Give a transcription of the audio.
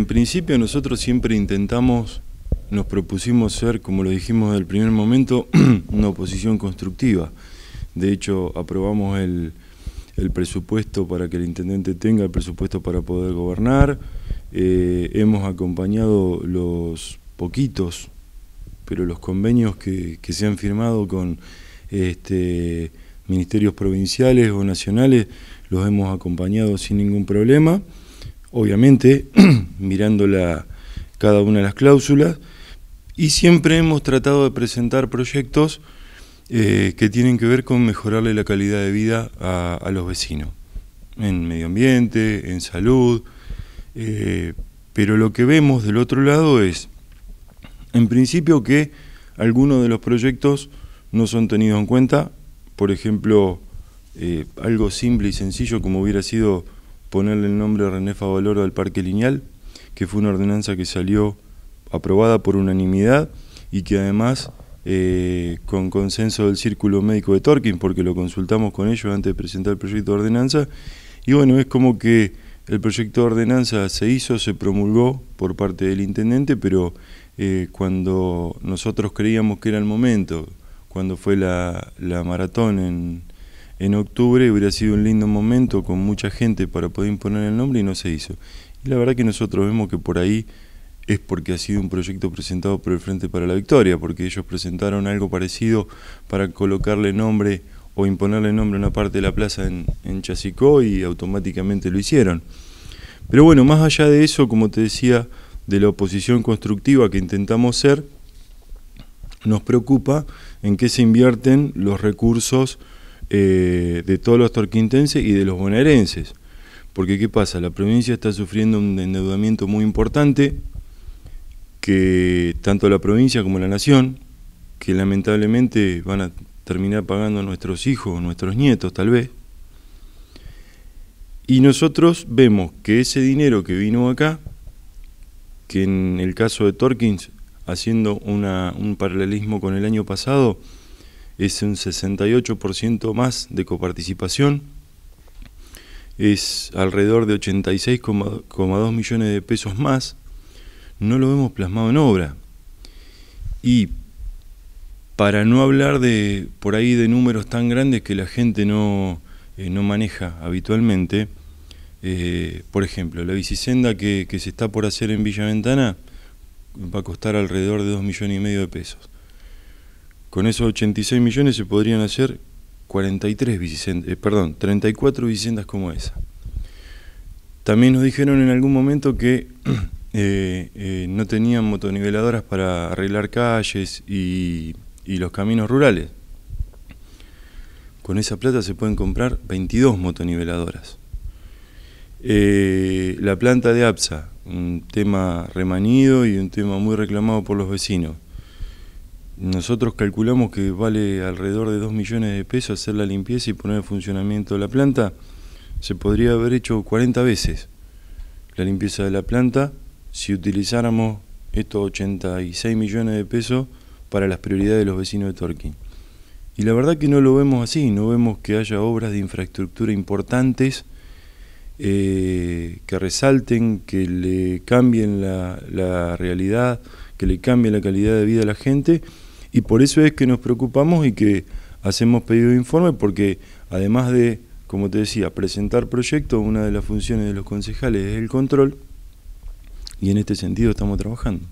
En principio nosotros siempre intentamos, nos propusimos ser, como lo dijimos desde el primer momento, una oposición constructiva. De hecho, aprobamos el, presupuesto para que el intendente tenga el presupuesto para poder gobernar. Eh, hemos acompañado los poquitos, pero los convenios que, que se han firmado con este, ministerios provinciales o nacionales, los hemos acompañado sin ningún problema obviamente, mirando cada una de las cláusulas, y siempre hemos tratado de presentar proyectos eh, que tienen que ver con mejorarle la calidad de vida a, los vecinos, en medio ambiente, en salud, eh, pero lo que vemos del otro lado es, en principio, que algunos de los proyectos no son tenidos en cuenta, por ejemplo, eh, algo simple y sencillo como hubiera sido ponerle el nombre René Favaloro al Parque Lineal, que fue una ordenanza que salió aprobada por unanimidad y que además eh, con consenso del Círculo Médico de Torquín, porque lo consultamos con ellos antes de presentar el proyecto de ordenanza, y bueno, es como que el proyecto de ordenanza se hizo, se promulgó por parte del intendente, pero eh, cuando nosotros creíamos que era el momento, cuando fue la maratón en, en octubre hubiera sido un lindo momento con mucha gente para poder imponer el nombre y no se hizo. Y la verdad que nosotros vemos que por ahí es porque ha sido un proyecto presentado por el Frente para la Victoria, porque ellos presentaron algo parecido para colocarle nombre o imponerle nombre a una parte de la plaza en, en Chasicó y automáticamente lo hicieron. Pero bueno, más allá de eso, como te decía, de la oposición constructiva que intentamos ser, nos preocupa en qué se invierten los recursos eh, de todos los torquintenses y de los bonaerenses. Porque ¿qué pasa? La provincia está sufriendo un endeudamiento muy importante que tanto la provincia como la nación, que lamentablemente van a terminar pagando a nuestros hijos, nuestros nietos tal vez. Y nosotros vemos que ese dinero que vino acá, que en el caso de Torkins, haciendo un paralelismo con el año pasado, es un 68% más de coparticipación, es alrededor de 86,2 millones de pesos más, no lo hemos plasmado en obra. Y para no hablar de por ahí de números tan grandes que la gente no, eh, no maneja habitualmente, eh, por ejemplo, la bicisenda que, que se está por hacer en Villa Ventana va a costar alrededor de 2 millones y medio de pesos. Con esos 86 millones se podrían hacer 43 eh, perdón, 34 viviendas como esa. También nos dijeron en algún momento que eh, eh, no tenían motoniveladoras para arreglar calles y, los caminos rurales. Con esa plata se pueden comprar 22 motoniveladoras. la planta de APSA, un tema remanido y un tema muy reclamado por los vecinos. Nosotros calculamos que vale alrededor de 2 millones de pesos hacer la limpieza y poner en funcionamiento la planta. Se podría haber hecho 40 veces la limpieza de la planta si utilizáramos estos 86 millones de pesos para las prioridades de los vecinos de Torquín. Y la verdad que no lo vemos así, no vemos que haya obras de infraestructura importantes eh, que resalten, que le cambien la, la realidad, que le cambien la calidad de vida a la gente y por eso es que nos preocupamos y que hacemos pedido de informe, porque además de, como te decía, presentar proyectos, una de las funciones de los concejales es el control, y en este sentido estamos trabajando.